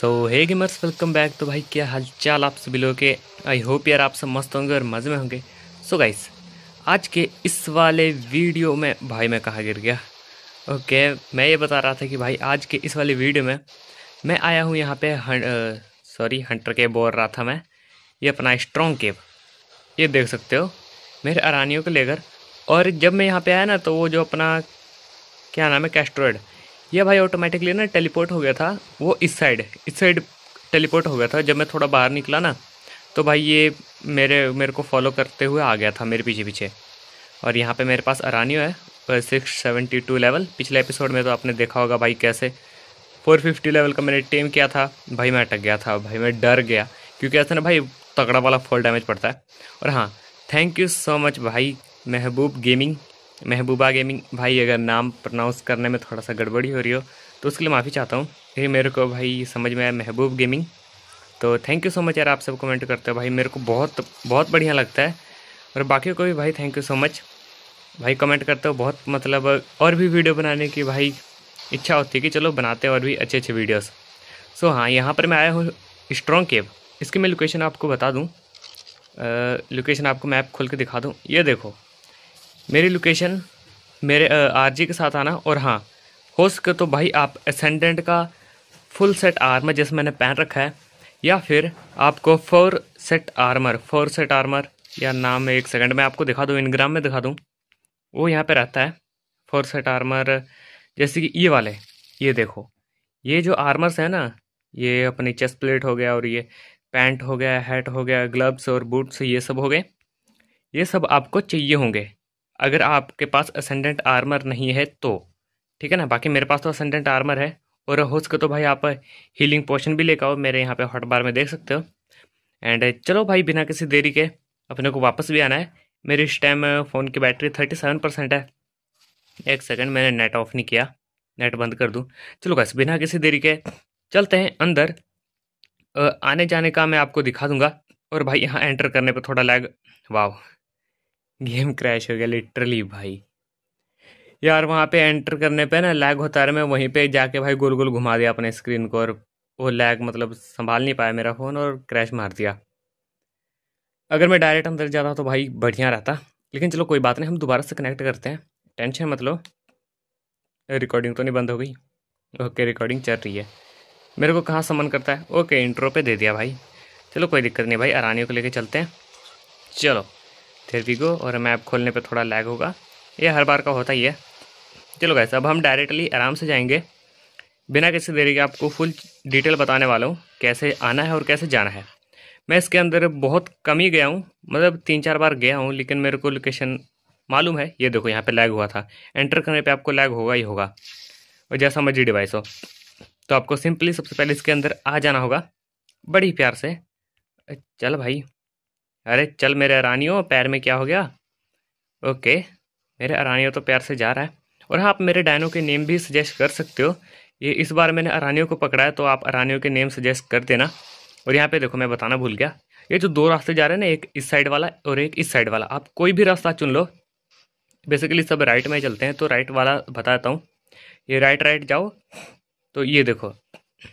सो hey gamers welcome back तो भाई क्या हालचाल आप सभी लोगों के आई होप यार आप सब मस्त होंगे और मज़े में होंगे सो so गाइस आज के इस वाले वीडियो में भाई मैं कहाँ गिर गया ओके okay, मैं ये बता रहा था कि भाई आज के इस वाले वीडियो में मैं आया हूँ यहाँ पे हं, सॉरी हंटर केव बोल रहा था मैं ये अपना स्ट्रॉन्ग केव ये देख सकते हो मेरे अरानियों को लेकर और जब मैं यहाँ पे आया ना तो वो जो अपना क्या नाम है कैस्ट्रॉयड यह भाई ऑटोमेटिकली ना टेलीपोर्ट हो गया था वो इस साइड इस साइड टेलीपोर्ट हो गया था जब मैं थोड़ा बाहर निकला ना तो भाई ये मेरे मेरे को फॉलो करते हुए आ गया था मेरे पीछे पीछे और यहाँ पे मेरे पास अरानियो है सिक्स सेवेंटी टू लेवल पिछले एपिसोड में तो आपने देखा होगा भाई कैसे फोर फिफ्टी लेवल का मैंने टेम किया था भाई मैं अटक गया था भाई मैं डर गया क्योंकि ऐसे ना भाई तगड़ा वाला फॉल डैमेज पड़ता है और हाँ थैंक यू सो मच भाई महबूब गेमिंग महबूबा गेमिंग भाई अगर नाम प्रोनाउंस करने में थोड़ा सा गड़बड़ी हो रही हो तो उसके लिए माफ़ी चाहता हूँ फिर मेरे को भाई समझ में आया महबूब गेमिंग तो थैंक यू सो मच यार आप सब कमेंट करते हो भाई मेरे को बहुत बहुत बढ़िया लगता है और बाकी को भी भाई थैंक यू सो मच भाई कमेंट करते हो बहुत मतलब और भी वीडियो बनाने की भाई इच्छा होती है कि चलो बनाते हैं और भी अच्छे अच्छे वीडियोस सो हाँ यहाँ पर मैं आया हूँ स्ट्रॉन्ग केव इसकी मैं लोकेशन आपको बता दूँ लोकेशन आपको मैप खोल के दिखा दूँ ये देखो मेरी लोकेशन मेरे आरजी के साथ आना और हाँ हो सके तो भाई आप असेंडेंट का फुल सेट आर्मर जैसे मैंने पहन रखा है या फिर आपको four set armour four set armour या नाम एक सेकंड में आपको दिखा दूँ इनग्राम में दिखा दूँ वो यहाँ पे रहता है फोर सेट आर्मर जैसे कि ये वाले ये देखो ये जो आर्मर्स हैं ना ये अपनी चेस्ट प्लेट हो गया और ये पैंट हो गया हैट हो गया ग्लव्स और बूट्स ये सब हो गए ये सब आपको चाहिए होंगे अगर आपके पास असेंडेंट आर्मर नहीं है तो ठीक है ना बाकी मेरे पास तो असेंडेंट आर्मर है और हो सके तो भाई आप हीलिंग पोशन भी लेकर आओ मेरे यहाँ पे हॉट बार में देख सकते हो एंड चलो भाई बिना किसी देरी के अपने को वापस भी आना है मेरे इस टाइम फ़ोन की बैटरी थर्टी सेवन परसेंट है एक सेकेंड मैंने नेट ऑफ नहीं किया नेट बंद कर दूँ चलो बस बिना किसी देरी के चलते हैं अंदर आने जाने का मैं आपको दिखा दूँगा और भाई यहाँ एंटर करने पर थोड़ा लैग वाह गेम क्रैश हो गया लिटरली भाई यार वहाँ पे एंटर करने पे ना लैग होता रहा मैं वहीं पे जाके भाई गोल गोल घुमा दिया अपने स्क्रीन को और वो लैग मतलब संभाल नहीं पाया मेरा फ़ोन और क्रैश मार दिया अगर मैं डायरेक्ट अंदर जाता तो भाई बढ़िया रहता लेकिन चलो कोई बात नहीं हम दोबारा से कनेक्ट करते हैं टेंशन मतलब रिकॉर्डिंग तो नहीं बंद हो गई ओके रिकॉर्डिंग चल रही है मेरे को कहाँ समन करता है ओके इंट्रो पे दे दिया भाई चलो कोई दिक्कत नहीं भाई आरानियों को लेके चलते हैं चलो देर वी गो और मैप खोलने पर थोड़ा लैग होगा ये हर बार का होता ही है चलो गैस अब हम डायरेक्टली आराम से जाएंगे बिना किसी देरी के आपको फुल डिटेल बताने वाला हूँ कैसे आना है और कैसे जाना है मैं इसके अंदर बहुत कम ही गया हूँ मतलब तीन चार बार गया हूँ लेकिन मेरे को लोकेशन मालूम है ये देखो यहाँ पे लैग हुआ था एंटर करने पे आपको लैग होगा ही होगा और जैसा मर्जी डिवाइस हो तो आपको सिंपली सबसे पहले इसके अंदर आ जाना होगा बड़ी प्यार से चल भाई अरे चल मेरे अरानियों पैर में क्या हो गया ओके मेरे अरानियों तो प्यार से जा रहा है और हाँ आप मेरे डायनो के नेम भी सजेस्ट कर सकते हो ये इस बार मैंने अरानियों को पकड़ा है तो आप अरानियों के नेम सजेस्ट कर देना और यहाँ पे देखो मैं बताना भूल गया ये जो दो रास्ते जा रहे हैं ना एक इस साइड वाला और एक इस साइड वाला आप कोई भी रास्ता चुन लो बेसिकली सब राइट में चलते हैं तो राइट वाला बताता हूँ ये राइट राइट जाओ तो ये देखो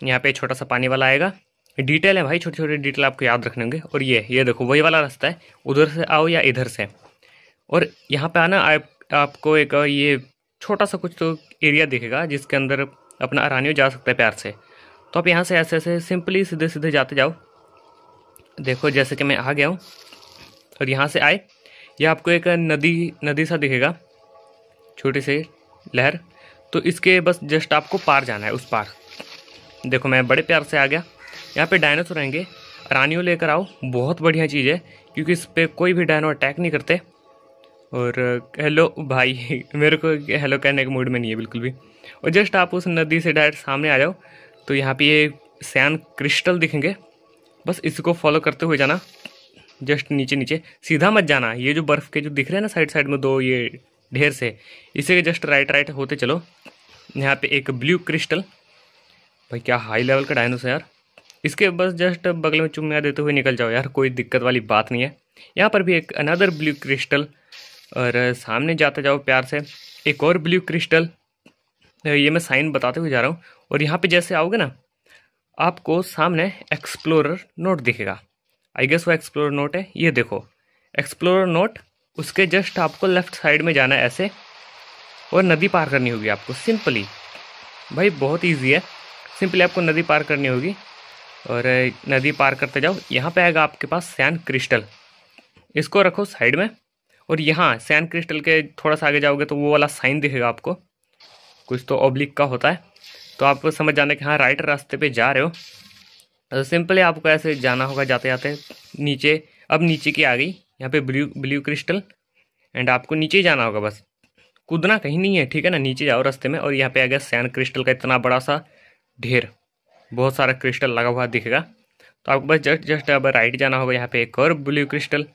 यहाँ पे छोटा सा पानी वाला आएगा डिटेल है भाई छोटे छोटे डिटेल आपको याद रखने होंगे और ये ये देखो वही वाला रास्ता है उधर से आओ या इधर से और यहाँ पे आना आप, आपको एक ये छोटा सा कुछ तो एरिया दिखेगा जिसके अंदर अपना आरानी जा सकता है प्यार से तो आप यहाँ से ऐसे ऐसे सिंपली सीधे सीधे जाते जाओ देखो जैसे कि मैं आ गया हूँ और यहाँ से आए यह आपको एक नदी नदी सा दिखेगा छोटी सी लहर तो इसके बस जस्ट आपको पार जाना है उस पार देखो मैं बड़े प्यार से आ गया यहाँ पे डायनासोर रहेंगे रानियो लेकर आओ बहुत बढ़िया चीज़ है क्योंकि इस पर कोई भी डायनो अटैक नहीं करते और हेलो भाई मेरे को हेलो कहने के मूड में नहीं है बिल्कुल भी और जस्ट आप उस नदी से डायरेक्ट सामने आ जाओ तो यहाँ पे ये सैन क्रिस्टल दिखेंगे बस इसको फॉलो करते हुए जाना जस्ट नीचे नीचे सीधा मत जाना ये जो बर्फ़ के जो दिख रहे हैं ना साइड साइड में दो ये ढेर से इसे जस्ट राइट राइट होते चलो यहाँ पे एक ब्लू क्रिस्टल भाई क्या हाई लेवल का डायनोस है यार इसके बस जस्ट बगल में चुमिया देते हुए निकल जाओ यार कोई दिक्कत वाली बात नहीं है यहाँ पर भी एक अनदर ब्लू क्रिस्टल और सामने जाते जाओ प्यार से एक और ब्लू क्रिस्टल ये मैं साइन बताते हुए जा रहा हूँ और यहाँ पे जैसे आओगे ना आपको सामने एक्सप्लोरर नोट दिखेगा आई गेस वो एक्सप्लोरर नोट है ये देखो एक्सप्लोरर नोट उसके जस्ट आपको लेफ्ट साइड में जाना है ऐसे और नदी पार करनी होगी आपको सिंपली भाई बहुत ईजी है सिंपली आपको नदी पार करनी होगी और नदी पार करते जाओ यहाँ पे आएगा आपके पास सैन क्रिस्टल इसको रखो साइड में और यहाँ सैन क्रिस्टल के थोड़ा सा आगे जाओगे तो वो वाला साइन दिखेगा आपको कुछ तो ओब्लिक का होता है तो आप समझ जाना कि हाँ राइट रास्ते पे जा रहे हो तो सिंपली आपको ऐसे जाना होगा जाते जाते नीचे अब नीचे की आ गई यहाँ पे ब्लू ब्लू क्रिस्टल एंड आपको नीचे ही जाना होगा बस कूदना कहीं नहीं है ठीक है ना नीचे जाओ रास्ते में और यहाँ पे आ गया सैन क्रिस्टल का इतना बड़ा सा ढेर बहुत सारा क्रिस्टल लगा हुआ दिखेगा तो आपको बस जस्ट जस्ट अब राइट जाना होगा यहाँ पे एक और ब्लू क्रिस्टल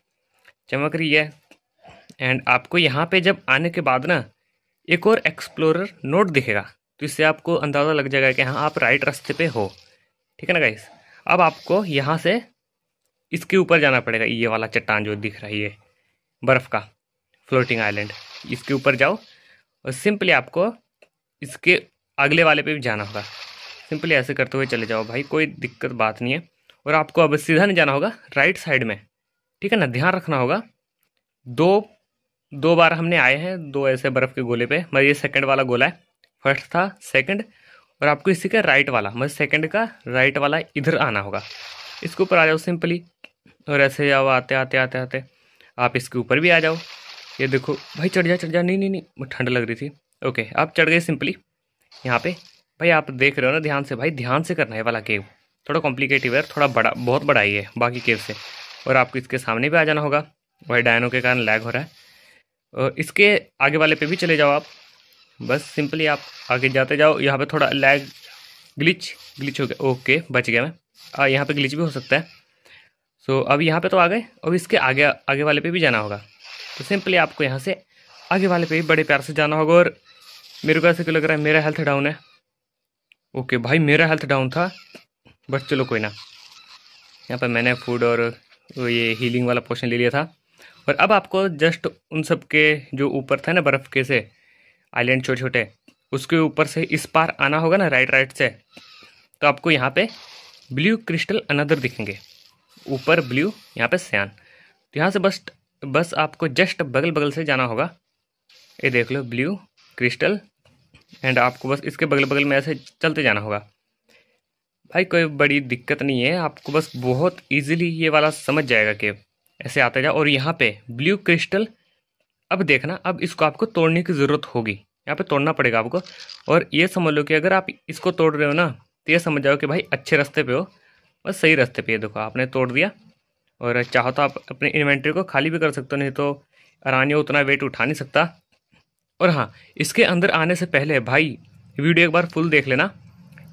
चमक रही है एंड आपको यहाँ पे जब आने के बाद ना एक और एक्सप्लोरर नोट दिखेगा तो इससे आपको अंदाज़ा लग जाएगा कि हाँ आप राइट रास्ते पे हो ठीक है ना गाइस अब आपको यहाँ से इसके ऊपर जाना पड़ेगा ये वाला चट्टान जो दिख रहा है ये बर्फ़ का फ्लोटिंग आइलैंड इसके ऊपर जाओ और सिंपली आपको इसके अगले वाले पे भी जाना होगा सिंपली ऐसे करते हुए चले जाओ भाई कोई दिक्कत बात नहीं है और आपको अब सीधा नहीं जाना होगा राइट साइड में ठीक है ना ध्यान रखना होगा दो दो बार हमने आए हैं दो ऐसे बर्फ़ के गोले पे मगर ये सेकंड वाला गोला है फर्स्ट था सेकंड और आपको इसी का राइट वाला मतलब सेकंड का राइट वाला इधर आना होगा इसके ऊपर आ जाओ सिंपली और ऐसे जाओ आते आते आते आते आप इसके ऊपर भी आ जाओ ये देखो भाई चढ़ जा चढ़ जा नहीं नहीं नहीं ठंड लग रही थी ओके आप चढ़ गए सिंपली यहाँ पर भाई आप देख रहे हो ना ध्यान से भाई ध्यान से करना है वाला केव थोड़ा कॉम्प्लिकेटिव है थोड़ा बड़ा बहुत बड़ा ही है बाकी केव से और आपको इसके सामने भी आ जाना होगा भाई डायनो के कारण लैग हो रहा है और इसके आगे वाले पे भी चले जाओ आप बस सिंपली आप आगे जाते जाओ यहाँ पे थोड़ा लैग ग्लिच ग्लिच हो गया ओके बच गया मैं यहाँ पे ग्लिच भी हो सकता है सो अब यहाँ पे तो आ गए अब इसके आगे आगे वाले पे भी जाना होगा तो सिंपली आपको यहाँ से आगे वाले पे भी बड़े प्यार से जाना होगा और मेरे को ऐसे क्यों लग रहा है मेरा हेल्थ डाउन है ओके भाई मेरा हेल्थ डाउन था बट चलो कोई ना यहाँ पर मैंने फूड और ये हीलिंग वाला पोशन ले लिया था और अब आपको जस्ट उन सब के जो ऊपर था ना बर्फ़ के से आइलैंड छोटे छोटे उसके ऊपर से इस पार आना होगा ना राइट राइट से तो आपको यहाँ पे ब्लू क्रिस्टल अनदर दिखेंगे ऊपर ब्लू यहाँ पे सियान तो यहाँ से बस बस आपको जस्ट बगल बगल से जाना होगा ये देख लो ब्लू क्रिस्टल एंड आपको बस इसके बगल बगल में ऐसे चलते जाना होगा भाई कोई बड़ी दिक्कत नहीं है आपको बस बहुत इजीली ये वाला समझ जाएगा कि ऐसे आता जाओ और यहाँ पे ब्लू क्रिस्टल अब देखना अब इसको आपको तोड़ने की ज़रूरत होगी यहाँ पे तोड़ना पड़ेगा आपको और ये समझ लो कि अगर आप इसको तोड़ रहे हो ना तो ये समझ जाओ कि भाई अच्छे रास्ते पे हो बस सही रास्ते पर देखो आपने तोड़ दिया और चाहो तो आप अपने इन्वेंट्री को खाली भी कर सकते हो नहीं तो अरानियो उतना वेट उठा नहीं सकता और हाँ इसके अंदर आने से पहले भाई वीडियो एक बार फुल देख लेना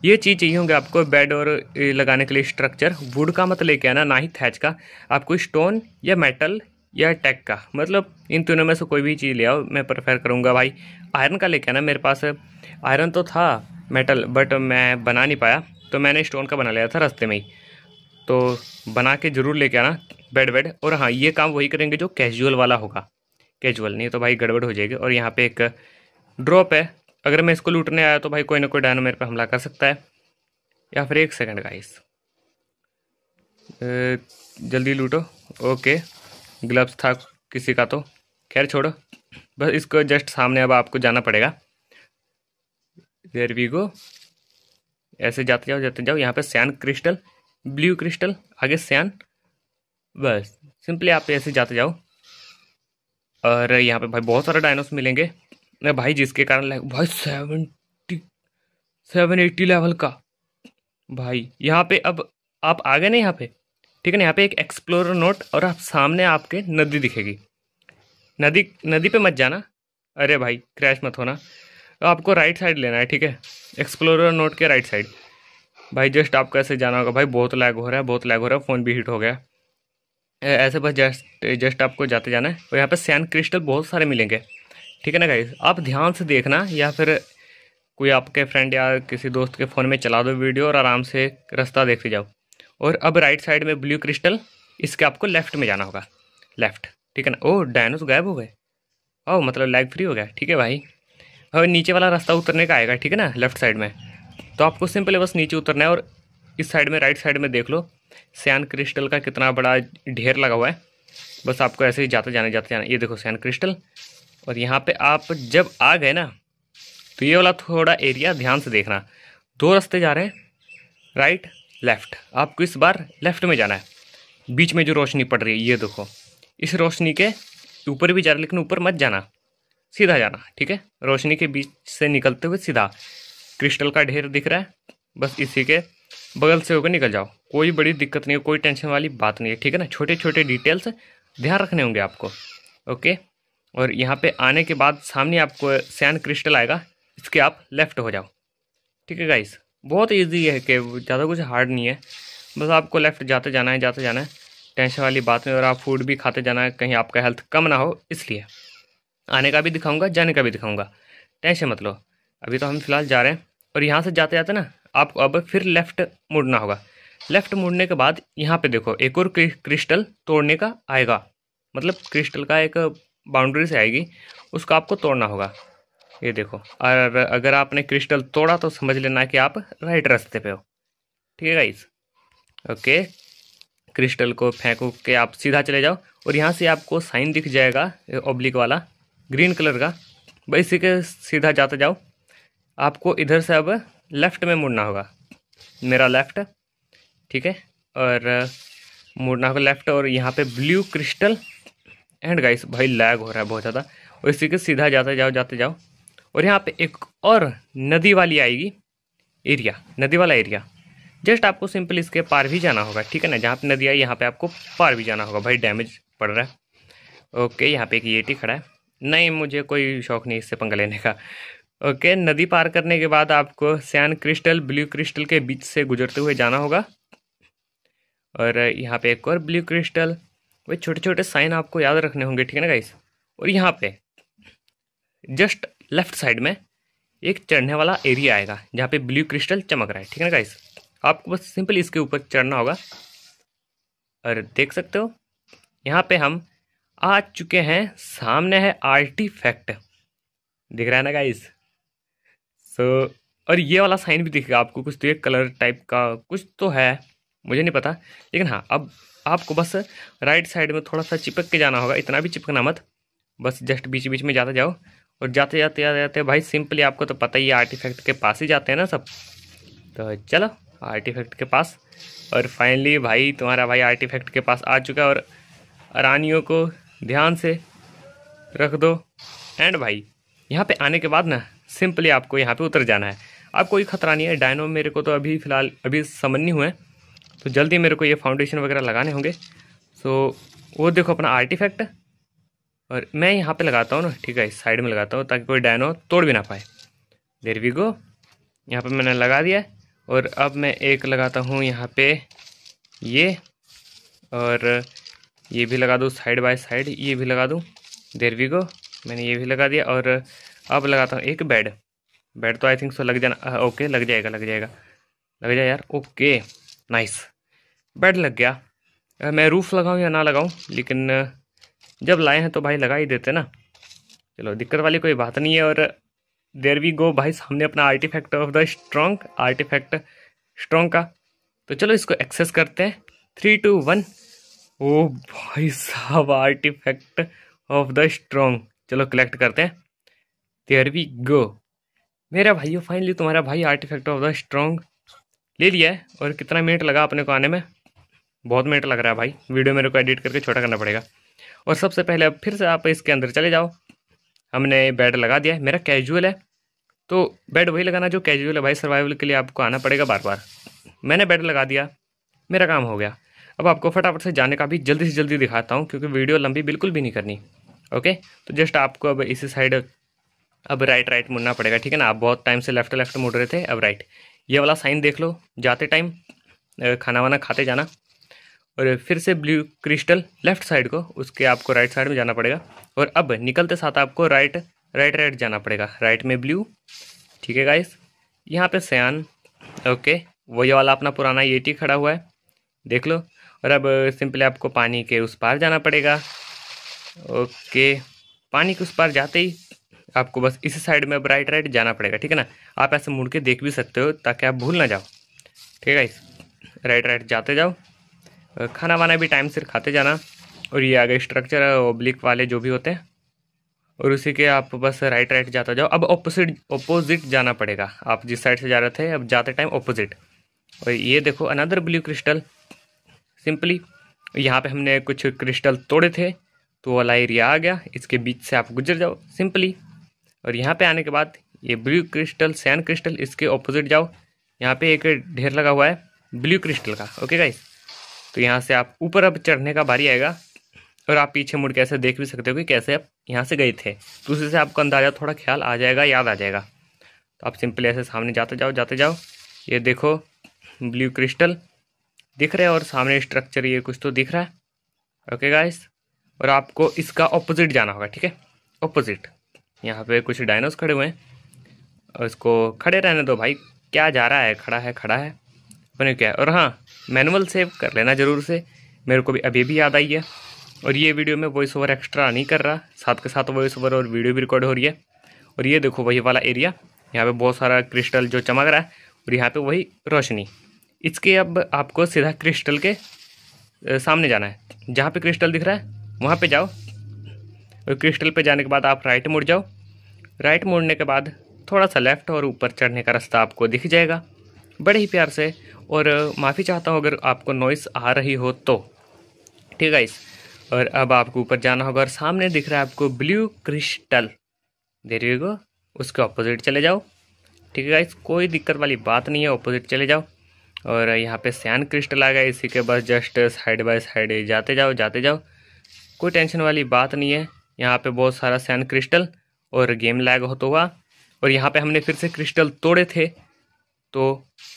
ये चीज़ चाहिए होंगे आपको बेड और लगाने के लिए स्ट्रक्चर वुड का मत लेके आना ना ही थैच का आपको स्टोन या मेटल या टैक का मतलब इन तीनों में से कोई भी चीज़ ले आओ मैं प्रेफर करूँगा भाई आयरन का लेके आना मेरे पास आयरन तो था मेटल बट मैं बना नहीं पाया तो मैंने स्टोन का बना लिया था रास्ते में ही तो बना के ज़रूर लेके आना बेड बेड और हाँ ये काम वही करेंगे जो कैजुअल वाला होगा कैजुअल नहीं तो भाई गड़बड़ हो जाएगी और यहाँ पे एक ड्रॉप है अगर मैं इसको लूटने आया तो भाई कोई ना कोई डायनो मेरे पर हमला कर सकता है या फिर एक सेकंड गाइस जल्दी लूटो ओके ग्लव्स था किसी का तो खैर छोड़ो बस इसको जस्ट सामने अब आपको जाना पड़ेगा देर वी गो ऐसे जाते जाओ जाते जाओ यहाँ पे सैन क्रिस्टल ब्लू क्रिस्टल आगे सैन बस सिंपली आप ऐसे जाते जाओ और यहाँ पे भाई बहुत सारे डायनोस मिलेंगे भाई जिसके कारण भाई सेवेंटी सेवन एट्टी लेवल का भाई यहाँ पे अब आप आ गए ना यहाँ पे ठीक है ना यहाँ पे एक एक्सप्लोर नोट और आप सामने आपके नदी दिखेगी नदी नदी पे मत जाना अरे भाई क्रैश मत होना तो आपको राइट साइड लेना है ठीक है एक्सप्लोरर नोट के राइट साइड भाई जस्ट आपको ऐसे जाना होगा भाई बहुत लैग हो रहा है बहुत लैग हो रहा है फ़ोन भी हीट हो गया ऐसे बस जस्ट जस्ट आपको जाते जाना है और यहाँ पर सैन क्रिस्टल बहुत सारे मिलेंगे ठीक है ना गाइज आप ध्यान से देखना या फिर कोई आपके फ्रेंड या किसी दोस्त के फ़ोन में चला दो वीडियो और आराम से रास्ता देखते जाओ और अब राइट साइड में ब्लू क्रिस्टल इसके आपको लेफ्ट में जाना होगा लेफ्ट ठीक है ना ओ डायनोस गायब हो गए ओ मतलब लैग फ्री हो गया ठीक है भाई अब नीचे वाला रास्ता उतरने का आएगा ठीक है ना लेफ्ट साइड में तो आपको सिंपल बस नीचे उतरना है और इस साइड में राइट साइड में देख लो सैन क्रिस्टल का कितना बड़ा ढेर लगा हुआ है बस आपको ऐसे ही जाते जाने जाते जाने ये देखो सैन क्रिस्टल और यहाँ पे आप जब आ गए ना तो ये वाला थोड़ा एरिया ध्यान से देखना दो रास्ते जा रहे हैं राइट लेफ़्ट आपको इस बार लेफ़्ट में जाना है बीच में जो रोशनी पड़ रही है ये देखो इस रोशनी के ऊपर भी जा रहा लेकिन ऊपर मत जाना सीधा जाना ठीक है रोशनी के बीच से निकलते हुए सीधा क्रिस्टल का ढेर दिख रहा है बस इसी के बगल से होकर निकल जाओ कोई बड़ी दिक्कत नहीं है कोई टेंशन वाली बात नहीं है ठीक है ना छोटे छोटे डिटेल्स ध्यान रखने होंगे आपको ओके और यहाँ पे आने के बाद सामने आपको सैन क्रिस्टल आएगा इसके आप लेफ़्ट हो जाओ ठीक है गाइस बहुत ईजी है कि ज़्यादा कुछ हार्ड नहीं है बस आपको लेफ़्ट जाते जाना है जाते जाना है टेंशन वाली बात नहीं और आप फूड भी खाते जाना है कहीं आपका हेल्थ कम ना हो इसलिए आने का भी दिखाऊँगा जाने का भी दिखाऊंगा टेंशन मत लो अभी तो हम फिलहाल जा रहे हैं और यहाँ से जाते जाते ना आपको अब फिर लेफ्ट मुड़ना होगा लेफ्ट मुड़ने के बाद यहाँ पे देखो एक और क्रिस्टल तोड़ने का आएगा मतलब क्रिस्टल का एक बाउंड्री से आएगी उसको आपको तोड़ना होगा ये देखो और अगर आपने क्रिस्टल तोड़ा तो समझ लेना कि आप राइट रास्ते पे हो ठीक है गाइस ओके क्रिस्टल को फेंको के आप सीधा चले जाओ और यहाँ से आपको साइन दिख जाएगा ओब्लिक वाला ग्रीन कलर का वैसे इसी के सीधा जाते जाओ आपको इधर से अब लेफ़्ट में मुड़ना होगा मेरा लेफ़्ट ठीक है और मुड़ना होगा लेफ़्ट और यहाँ पे ब्लू क्रिस्टल एंड गाइस भाई लैग हो रहा है बहुत ज़्यादा और इसी के सीधा जाते जाओ जाते जाओ और यहाँ पे एक और नदी वाली आएगी एरिया नदी वाला एरिया जस्ट आपको सिंपल इसके पार भी जाना होगा ठीक है ना जहाँ पर नदी आई यहाँ पे आपको पार भी जाना होगा भाई डैमेज पड़ रहा है ओके यहाँ पे एक ये खड़ा है नहीं मुझे कोई शौक नहीं इससे पंगा लेने का ओके नदी पार करने के बाद आपको सैन क्रिस्टल ब्लू क्रिस्टल के बीच से गुजरते हुए जाना होगा और यहाँ पे एक और ब्लू क्रिस्टल वही छोटे छोटे साइन आपको याद रखने होंगे ठीक है ना गाइस और यहाँ पे जस्ट लेफ्ट साइड में एक चढ़ने वाला एरिया आएगा जहाँ पे ब्लू क्रिस्टल चमक रहा है ठीक है ना गाइस आपको बस सिंपल इसके ऊपर चढ़ना होगा और देख सकते हो यहाँ पे हम आ चुके हैं सामने है आर्टिफैक्ट दिख रहा है ना गाइस सो so, और ये वाला साइन भी दिखेगा आपको कुछ तो ये कलर टाइप का कुछ तो है मुझे नहीं पता लेकिन हाँ अब आपको बस राइट साइड में थोड़ा सा चिपक के जाना होगा इतना भी चिपकना मत बस जस्ट बीच बीच में जाते जाओ और जाते जाते जाते जाते भाई सिंपली आपको तो पता ही है आर्टिफैक्ट के पास ही जाते हैं ना सब तो चलो आर्टिफैक्ट के पास और फाइनली भाई तुम्हारा भाई आर्टिफैक्ट के पास आ चुका है और रानियों को ध्यान से रख दो एंड भाई यहाँ पे आने के बाद ना सिंपली आपको यहाँ पे उतर जाना है अब कोई खतरा नहीं है डायनो मेरे को तो अभी फ़िलहाल अभी समझ नहीं हुए तो जल्दी मेरे को ये फाउंडेशन वगैरह लगाने होंगे सो वो देखो अपना आर्टिफैक्ट और मैं यहाँ पे लगाता हूँ ना ठीक है इस साइड में लगाता हूँ ताकि कोई डायनो तोड़ भी ना पाए देर वी गो यहाँ पर मैंने लगा दिया और अब मैं एक लगाता हूँ यहाँ पर ये और ये भी लगा दूँ साइड बाय साइड ये भी लगा दूँ देर वी गो मैंने ये भी लगा दिया और अब लगाता हूँ एक बेड बेड तो आई थिंक सो लग जाना ओके लग जाएगा लग जाएगा लग जाए यार ओके नाइस बेड लग गया आ, मैं रूफ़ लगाऊँ या ना लगाऊँ लेकिन जब लाए हैं तो भाई लगा ही देते ना चलो दिक्कत वाली कोई बात नहीं है और देर वी गो भाई हमने अपना artefact of the strong artefact strong का तो चलो इसको एक्सेस करते हैं थ्री टू वन ओ भाई साहब आर्टिफैक्ट ऑफ द स्ट्रॉन्ग चलो कलेक्ट करते हैं देयर वी गो मेरा भाई फाइनली तुम्हारा भाई आर्टिफैक्ट ऑफ द स्ट्रॉन्ग ले लिया है और कितना मिनट लगा अपने को आने में बहुत मिनट लग रहा है भाई वीडियो मेरे को एडिट करके छोटा करना पड़ेगा और सबसे पहले अब फिर से आप इसके अंदर चले जाओ हमने बेड लगा दिया है मेरा कैजुअल है तो बेड वही लगाना जो कैजुअल है भाई सर्वाइवल के लिए आपको आना पड़ेगा बार बार मैंने बेड लगा दिया मेरा काम हो गया अब आपको फटाफट से जाने का भी जल्दी से जल्दी दिखाता हूँ क्योंकि वीडियो लंबी बिल्कुल भी नहीं करनी ओके तो जस्ट आपको अब इसी साइड अब राइट राइट मुड़ना पड़ेगा ठीक है ना आप बहुत टाइम से लेफ्ट लेफ्ट मुड़ रहे थे अब राइट ये वाला साइन देख लो जाते टाइम खाना वाना खाते जाना और फिर से ब्लू क्रिस्टल लेफ्ट साइड को उसके आपको राइट साइड में जाना पड़ेगा और अब निकलते साथ आपको राइट राइट राइट जाना पड़ेगा राइट में ब्लू ठीक है गाइस यहाँ पे सयान ओके वही वाला अपना पुराना टी e खड़ा हुआ है देख लो और अब सिंपली आपको पानी के उस पार जाना पड़ेगा ओके पानी के उस पार जाते ही आपको बस इसी साइड में राइट राइट जाना पड़ेगा ठीक है ना आप ऐसे मुड़ के देख भी सकते हो ताकि आप भूल ना जाओ ठीक है राइट राइट जाते जाओ खाना वाना भी टाइम से खाते जाना और ये आगे स्ट्रक्चर ओब्लिक वाले जो भी होते हैं और उसी के आप बस राइट राइट जाते जाओ अब ऑपोजिट ऑपोजिट जाना पड़ेगा आप जिस साइड से जा रहे थे अब जाते टाइम ऑपोजिट और ये देखो अनदर ब्लू क्रिस्टल सिंपली यहाँ पे हमने कुछ क्रिस्टल तोड़े थे तो वाला एरिया आ गया इसके बीच से आप गुजर जाओ सिंपली और यहाँ पे आने के बाद ये ब्लू क्रिस्टल सैन क्रिस्टल इसके ऑपोजिट जाओ यहाँ पे एक ढेर लगा हुआ है ब्लू क्रिस्टल का ओके गाइस तो यहाँ से आप ऊपर अब चढ़ने का भारी आएगा और आप पीछे मुड़ के ऐसे देख भी सकते हो कि कैसे आप यहाँ से गए थे तो उसी से आपको अंदाज़ा थोड़ा ख्याल आ जाएगा याद आ जाएगा तो आप सिंपली ऐसे सामने जाते जाओ जाते जाओ ये देखो ब्लू क्रिस्टल दिख रहा है और सामने स्ट्रक्चर ये कुछ तो दिख रहा है ओके गाइस और आपको इसका ऑपोजिट जाना होगा ठीक है ऑपोजिट यहाँ पे कुछ डायनोस खड़े हुए हैं और इसको खड़े रहने दो भाई क्या जा रहा है खड़ा है खड़ा है बने क्या है और हाँ मैनुअल सेव कर लेना ज़रूर से मेरे को भी अभी भी याद आई है और ये वीडियो में वॉइस ओवर एक्स्ट्रा नहीं कर रहा साथ के साथ वॉइस ओवर और वीडियो भी रिकॉर्ड हो रही है और ये देखो वही वाला एरिया यहाँ पे बहुत सारा क्रिस्टल जो चमक रहा है और यहाँ पे वही रोशनी इसके अब आपको सीधा क्रिस्टल के सामने जाना है जहाँ पे क्रिस्टल दिख रहा है वहाँ पे जाओ और क्रिस्टल पे जाने के बाद आप राइट मुड़ जाओ राइट मुड़ने के बाद थोड़ा सा लेफ़्ट और ऊपर चढ़ने का रास्ता आपको दिख जाएगा बड़े ही प्यार से और माफ़ी चाहता हूँ अगर आपको नॉइस आ रही हो तो ठीक है इस और अब आपको ऊपर जाना होगा और सामने दिख रहा है आपको ब्लू क्रिस्टल दे रही हो उसके ऑपोजिट चले जाओ ठीक है इस कोई दिक्कत वाली बात नहीं है ऑपोजिट चले जाओ और यहाँ पे सैन क्रिस्टल आ गया इसी के बस जस्ट साइड बाय साइड जाते जाओ जाते जाओ कोई टेंशन वाली बात नहीं है यहाँ पे बहुत सारा सैन क्रिस्टल और गेम लैग हो तो हुआ और यहाँ पे हमने फिर से क्रिस्टल तोड़े थे तो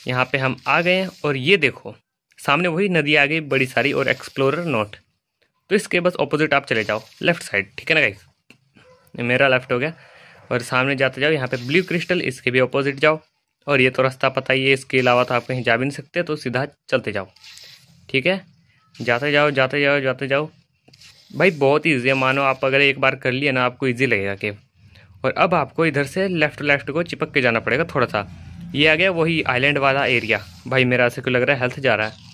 यहाँ पे हम आ गए और ये देखो सामने वही नदी आ गई बड़ी सारी और एक्सप्लोरर नोट तो इसके बस ऑपोजिट आप चले जाओ लेफ्ट साइड ठीक है ना गाइस मेरा लेफ्ट हो गया और सामने जाते जाओ यहाँ पे ब्लू क्रिस्टल इसके भी ऑपोजिट जाओ और ये तो रास्ता पता ही है इसके अलावा तो आप कहीं जा भी नहीं सकते तो सीधा चलते जाओ ठीक है जाते जाओ जाते जाओ जाते जाओ भाई बहुत ईजी है मानो आप अगर एक बार कर लिए ना आपको ईजी लगेगा कि और अब आपको इधर से लेफ़्ट लेफ़्ट को चिपक के जाना पड़ेगा थोड़ा सा ये आ गया वही आइलैंड वाला एरिया भाई मेरा ऐसे क्यों लग रहा है हेल्थ जा रहा है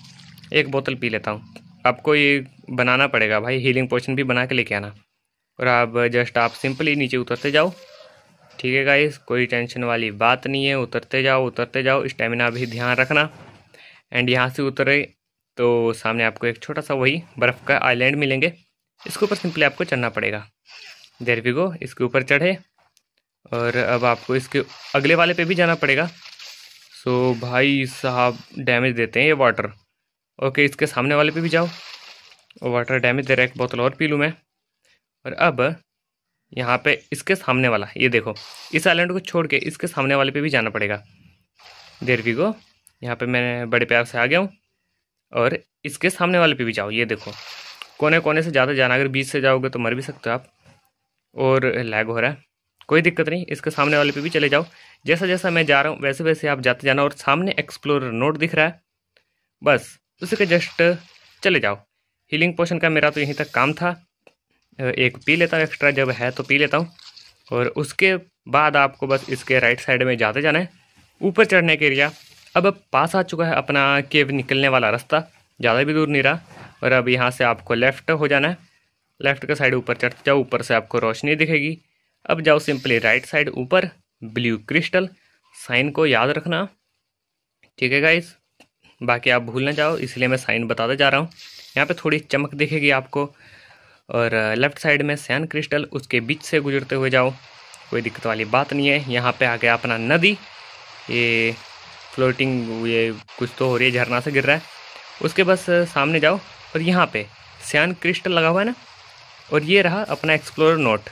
एक बोतल पी लेता हूँ आपको ये बनाना पड़ेगा भाई हीलिंग पोशन भी बना के लेके आना और आप जस्ट आप सिंपली नीचे उतरते जाओ ठीक है गाई कोई टेंशन वाली बात नहीं है उतरते जाओ उतरते जाओ स्टेमिना भी ध्यान रखना एंड यहाँ से उतरे तो सामने आपको एक छोटा सा वही बर्फ़ का आइलैंड मिलेंगे इसके ऊपर सिंपली आपको चढ़ना पड़ेगा देर भी गो इसके ऊपर चढ़े और अब आपको इसके अगले वाले पे भी जाना पड़ेगा सो भाई साहब डैमेज देते हैं ये वाटर ओके इसके सामने वाले पे भी जाओ वाटर डैमेज दे रहा है एक बोतल और पी लूँ मैं और अब यहाँ पे इसके सामने वाला ये देखो इस आइलैंड को छोड़ के इसके सामने वाले पे भी जाना पड़ेगा देर वी गो यहाँ पर मैं बड़े प्यार से आ गया हूँ और इसके सामने वाले पे भी जाओ ये देखो कोने कोने से ज़्यादा जाना अगर बीच से जाओगे तो मर भी सकते हो आप और लैग हो रहा है कोई दिक्कत नहीं इसके सामने वाले पे भी चले जाओ जैसा जैसा मैं जा रहा हूँ वैसे वैसे आप जाते जाना और सामने एक्सप्लोरर नोट दिख रहा है बस उसी के जस्ट चले जाओ हीलिंग पोशन का मेरा तो यहीं तक काम था एक पी लेता हूँ एक्स्ट्रा जब है तो पी लेता हूँ और उसके बाद आपको बस इसके राइट साइड में जाते जाना है ऊपर चढ़ने के लिए अब पास आ चुका है अपना केव निकलने वाला रास्ता ज़्यादा भी दूर नहीं रहा और अब यहाँ से आपको लेफ़्ट हो जाना है लेफ़्ट के साइड ऊपर चढ़ते जाओ ऊपर से आपको रोशनी दिखेगी अब जाओ सिंपली राइट साइड ऊपर ब्लू क्रिस्टल साइन को याद रखना ठीक है गाइज बाकी आप भूल ना जाओ इसलिए मैं साइन बताता जा रहा हूँ यहाँ पे थोड़ी चमक दिखेगी आपको और लेफ्ट uh, साइड में सैन क्रिस्टल उसके बीच से गुजरते हुए जाओ कोई दिक्कत वाली बात नहीं है यहाँ पे आ गया अपना नदी ये फ्लोटिंग ये कुछ तो हो रही है झरना से गिर रहा है उसके बस uh, सामने जाओ और यहाँ पे सैन क्रिस्टल लगा हुआ है ना और ये रहा अपना एक्सप्लोर नोट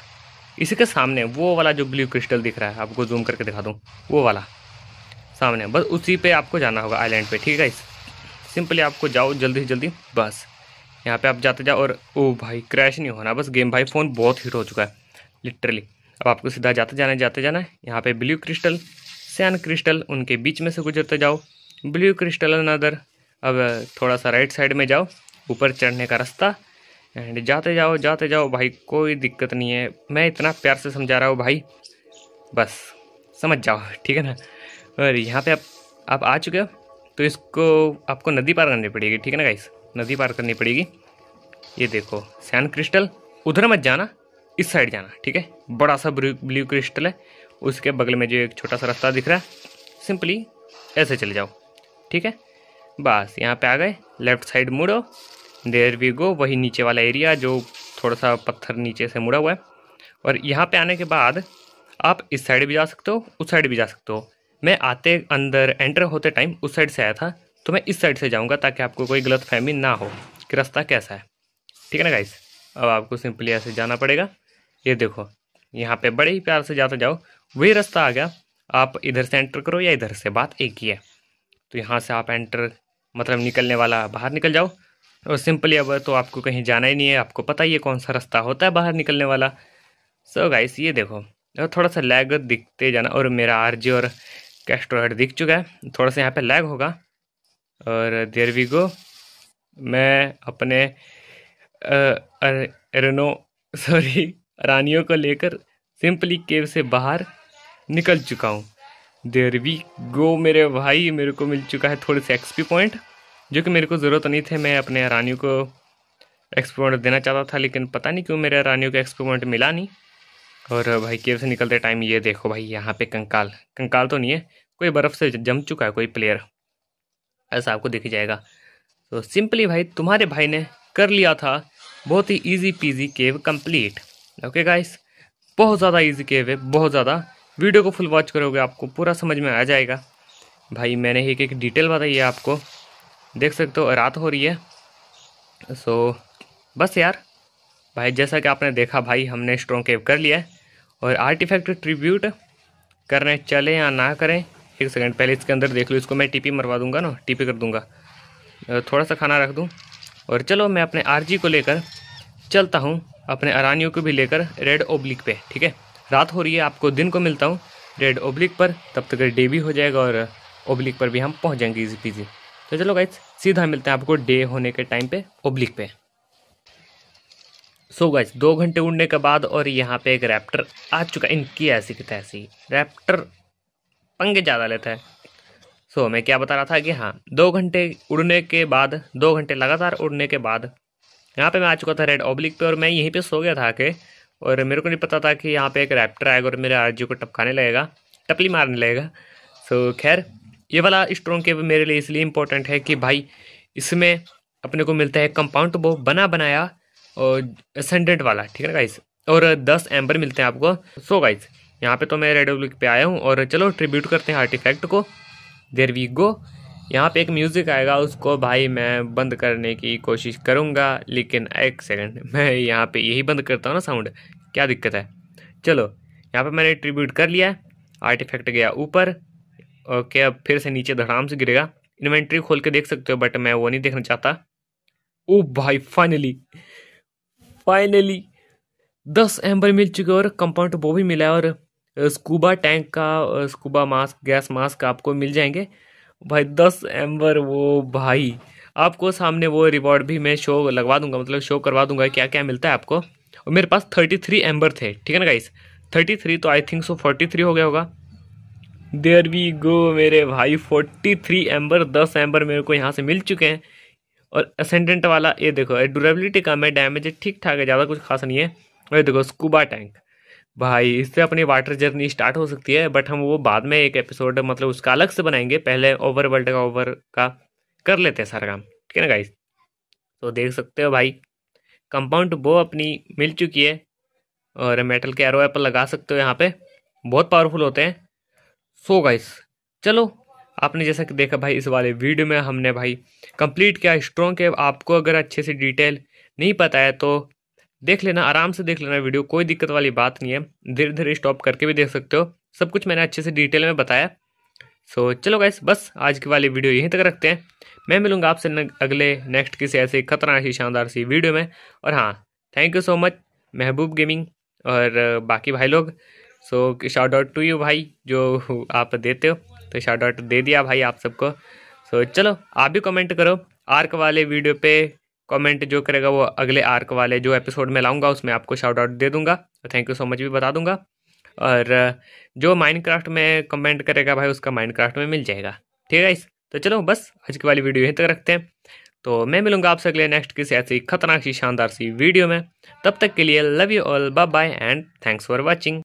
इसी के सामने वो वाला जो ब्लू क्रिस्टल दिख रहा है आपको जूम करके दिखा दूँ वो वाला सामने बस उसी पे आपको जाना होगा आइलैंड पे ठीक है इस सिंपली आपको जाओ जल्दी से जल्दी बस यहाँ पे आप जाते जाओ और ओ भाई क्रैश नहीं होना बस गेम भाई फ़ोन बहुत हीट हो चुका है लिटरली अब आपको सीधा जाते जाना जाते जाना है यहाँ पे ब्ल्यू क्रिस्टल सैन क्रिस्टल उनके बीच में से गुजरते जाओ ब्ल्यू क्रिस्टल अनदर अब थोड़ा सा राइट साइड में जाओ ऊपर चढ़ने का रास्ता एंड जाते जाओ जाते जाओ भाई कोई दिक्कत नहीं है मैं इतना प्यार से समझा रहा हूँ भाई बस समझ जाओ ठीक है ना और यहाँ पे आप आप आ चुके हो तो इसको आपको नदी पार करनी पड़ेगी ठीक है ना गाइस नदी पार करनी पड़ेगी ये देखो सैन क्रिस्टल उधर मत जाना इस साइड जाना ठीक है बड़ा सा ब्लू क्रिस्टल है उसके बगल में जो एक छोटा सा रास्ता दिख रहा है सिंपली ऐसे चले जाओ ठीक है बस यहाँ पे आ गए लेफ्ट साइड मुड़ो देर वी गो वही नीचे वाला एरिया जो थोड़ा सा पत्थर नीचे से मुड़ा हुआ है और यहाँ पे आने के बाद आप इस साइड भी जा सकते हो उस साइड भी जा सकते हो मैं आते अंदर एंटर होते टाइम उस साइड से आया था तो मैं इस साइड से जाऊँगा ताकि आपको कोई गलत फहमी ना हो कि रास्ता कैसा है ठीक है ना गाइस अब आपको सिंपली ऐसे जाना पड़ेगा ये देखो यहाँ पे बड़े ही प्यार से जाते जाओ वही रास्ता आ गया आप इधर से एंटर करो या इधर से बात एक ही है तो यहाँ से आप एंटर मतलब निकलने वाला बाहर निकल जाओ और सिंपली अब तो आपको कहीं जाना ही नहीं है आपको पता ही है कौन सा रास्ता होता है बाहर निकलने वाला सो so गाइस ये देखो और थोड़ा सा लैग दिखते जाना और मेरा आर और कैस्ट्रॉयड दिख चुका है थोड़ा सा यहाँ पे लैग होगा और देर वी गो मैं अपने रेनो सॉरी रानियों को लेकर सिंपली केव से बाहर निकल चुका हूँ देर वी गो मेरे भाई मेरे को मिल चुका है थोड़े से एक्सपी पॉइंट जो कि मेरे को ज़रूरत नहीं थे मैं अपने रानियों को एक्सपोमेंट देना चाहता था लेकिन पता नहीं क्यों मेरे रानियों का एक्सपोमेंट मिला नहीं और भाई केव से निकलते टाइम ये देखो भाई यहाँ पे कंकाल कंकाल तो नहीं है कोई बर्फ़ से जम चुका है कोई प्लेयर ऐसा आपको दिख जाएगा तो सिंपली भाई तुम्हारे भाई ने कर लिया था बहुत ही easy peasy cave complete okay guys बहुत ज़्यादा ईजी केव है बहुत ज़्यादा वीडियो को फुल वॉच करोगे आपको पूरा समझ में आ जाएगा भाई मैंने एक एक डिटेल बताई है आपको देख सकते हो रात हो रही है सो so, बस यार भाई जैसा कि आपने देखा भाई हमने स्ट्रॉन्ग केव कर लिया है और आर्टिफैक्ट ट्रिब्यूट करने चले या ना करें एक सेकंड पहले इसके अंदर देख लो इसको मैं टीपी मरवा दूंगा ना टीपी कर दूंगा थोड़ा सा खाना रख दूं और चलो मैं अपने आरजी को लेकर चलता हूँ अपने अरानियों को भी लेकर रेड ओब्लिक पे ठीक है रात हो रही है आपको दिन को मिलता हूँ रेड ओब्लिक पर तब तक डे भी हो जाएगा और ओब्लिक पर भी हम पहुँच जाएंगे ईजी पीजी तो चलो गाइज सीधा मिलते हैं आपको डे होने के टाइम पे ओब्लिक पे सो so गाइज दो घंटे उड़ने के बाद और यहाँ पे एक रैप्टर आ चुका इनकी ऐसी की तैसी रैप्टर पंगे ज़्यादा लेता है सो so, मैं क्या बता रहा था कि हाँ दो घंटे उड़ने के बाद दो घंटे लगातार उड़ने के बाद यहाँ पे मैं आ चुका था रेड ओब्लिक पे और मैं यहीं पे सो गया था आके और मेरे को नहीं पता था कि यहाँ पे एक रैप्टर आएगा और मेरे आरजी को टपकाने लगेगा टपली मारने लगेगा सो so, खैर ये वाला स्ट्रॉन्ग केव मेरे लिए इसलिए इम्पोर्टेंट है कि भाई इसमें अपने को मिलता है कंपाउंड तो वो बना बनाया और असेंडेंट वाला ठीक है ना गाइस और दस एम्बर मिलते हैं आपको सो गाइस यहाँ पे तो मैं रेड ब्लिक पे आया हूँ और चलो ट्रिब्यूट करते हैं आर्टिफैक्ट को देर वी गो यहाँ पे एक म्यूज़िक आएगा उसको भाई मैं बंद करने की कोशिश करूँगा लेकिन एक सेकंड मैं यहाँ पे यही बंद करता हूँ ना साउंड क्या दिक्कत है चलो यहाँ पे मैंने ट्रिब्यूट कर लिया आर्टिफैक्ट गया ऊपर ओके अब फिर से नीचे धड़ाम से गिरेगा इन्वेंट्री खोल के देख सकते हो बट मैं वो नहीं देखना चाहता ओ भाई फाइनली फाइनली दस एम्बर मिल चुके और कंपाउंड वो भी मिला है और स्कूबा टैंक का स्कूबा मास्क गैस मास्क आपको मिल जाएंगे भाई दस एम्बर वो भाई आपको सामने वो रिवॉर्ड भी मैं शो लगवा दूंगा मतलब शो करवा दूंगा क्या क्या मिलता है आपको और मेरे पास थर्टी थ्री एम्बर थे ठीक है ना गाइस थर्टी थ्री तो I think so forty three हो गया होगा देयर वी गो मेरे भाई फोर्टी थ्री एम्बर दस एम्बर मेरे को यहाँ से मिल चुके हैं और असेंडेंट वाला ये देखो ड्यूरेबिलिटी कम है डैमेज ठीक ठाक है ज़्यादा कुछ खास नहीं है और ये देखो स्कूबा टैंक भाई इससे अपनी वाटर जर्नी स्टार्ट हो सकती है बट हम वो बाद में एक एपिसोड मतलब उसका अलग से बनाएंगे पहले ओवर वर्ल्ड का ओवर का कर लेते हैं सारा काम ठीक है ना गाइस तो देख सकते हो भाई कंपाउंड वो अपनी मिल चुकी है और मेटल के एरो एप्पल लगा सकते हो यहाँ पे बहुत पावरफुल होते हैं सो गाइस चलो आपने जैसा कि देखा भाई इस वाले वीडियो में हमने भाई कंप्लीट किया स्ट्रॉन्ग के आपको अगर अच्छे से डिटेल नहीं पता है तो देख लेना आराम से देख लेना वीडियो कोई दिक्कत वाली बात नहीं है धीरे धीरे स्टॉप करके भी देख सकते हो सब कुछ मैंने अच्छे से डिटेल में बताया सो so, चलो गाइस बस आज की वाली वीडियो यहीं तक रखते हैं मैं मिलूंगा आपसे अगले नेक्स्ट किसी ऐसे खतरनाक ही शानदार सी वीडियो में और हाँ thank you so much Mahboob gaming और बाकी भाई लोग so shout out to you भाई जो आप देते हो तो शार्ट आउट दे दिया भाई आप सबको सो चलो आप भी कमेंट करो आर्क वाले वीडियो पे कमेंट जो करेगा वो अगले आर्क वाले जो एपिसोड में लाऊंगा उसमें आपको शार्ट आउट दे दूंगा थैंक यू सो मच भी बता दूंगा और जो माइनक्राफ्ट में कमेंट करेगा भाई उसका माइनक्राफ्ट में मिल जाएगा ठीक है इस तो चलो बस आज की वाली वीडियो यहीं तक रखते हैं तो मैं मिलूंगा आपसे अगले नेक्स्ट किसी ऐसी खतरनाक सी शानदार सी वीडियो में तब तक के लिए love you all bye bye and thanks for watching